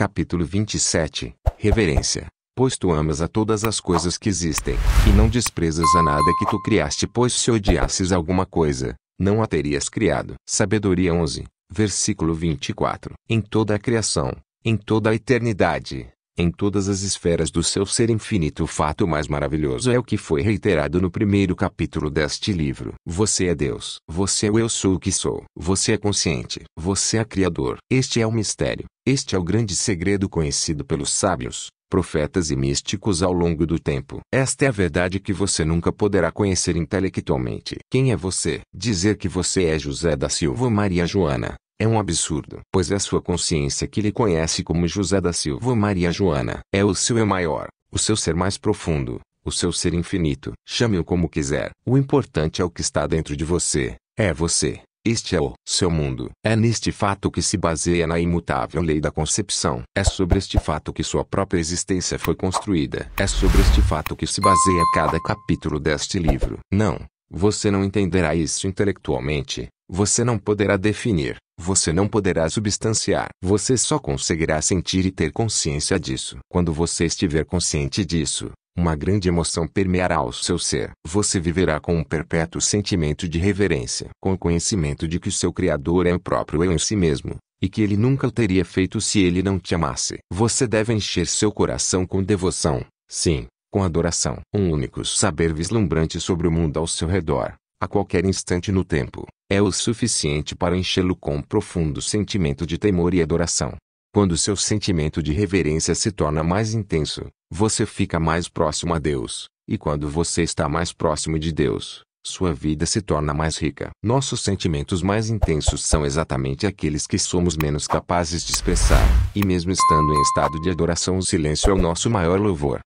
Capítulo 27 Reverência. Pois tu amas a todas as coisas que existem, e não desprezas a nada que tu criaste, pois se odiasses alguma coisa, não a terias criado. Sabedoria 11, versículo 24. Em toda a criação, em toda a eternidade, em todas as esferas do seu ser infinito, o fato mais maravilhoso é o que foi reiterado no primeiro capítulo deste livro. Você é Deus. Você é o eu sou o que sou. Você é consciente. Você é criador. Este é o mistério. Este é o grande segredo conhecido pelos sábios, profetas e místicos ao longo do tempo. Esta é a verdade que você nunca poderá conhecer intelectualmente. Quem é você? Dizer que você é José da Silva ou Maria Joana é um absurdo, pois é a sua consciência que lhe conhece como José da Silva ou Maria Joana. É o seu eu maior, o seu ser mais profundo, o seu ser infinito. Chame-o como quiser. O importante é o que está dentro de você. É você. Este é o seu mundo. É neste fato que se baseia na imutável lei da concepção. É sobre este fato que sua própria existência foi construída. É sobre este fato que se baseia cada capítulo deste livro. Não, você não entenderá isso intelectualmente. Você não poderá definir. Você não poderá substanciar. Você só conseguirá sentir e ter consciência disso. Quando você estiver consciente disso, uma grande emoção permeará o seu ser. Você viverá com um perpétuo sentimento de reverência, com o conhecimento de que o seu Criador é o próprio eu em si mesmo, e que ele nunca o teria feito se ele não te amasse. Você deve encher seu coração com devoção, sim, com adoração. Um único saber vislumbrante sobre o mundo ao seu redor, a qualquer instante no tempo, é o suficiente para enchê-lo com um profundo sentimento de temor e adoração. Quando seu sentimento de reverência se torna mais intenso, você fica mais próximo a Deus, e quando você está mais próximo de Deus, sua vida se torna mais rica. Nossos sentimentos mais intensos são exatamente aqueles que somos menos capazes de expressar, e mesmo estando em estado de adoração, o silêncio é o nosso maior louvor.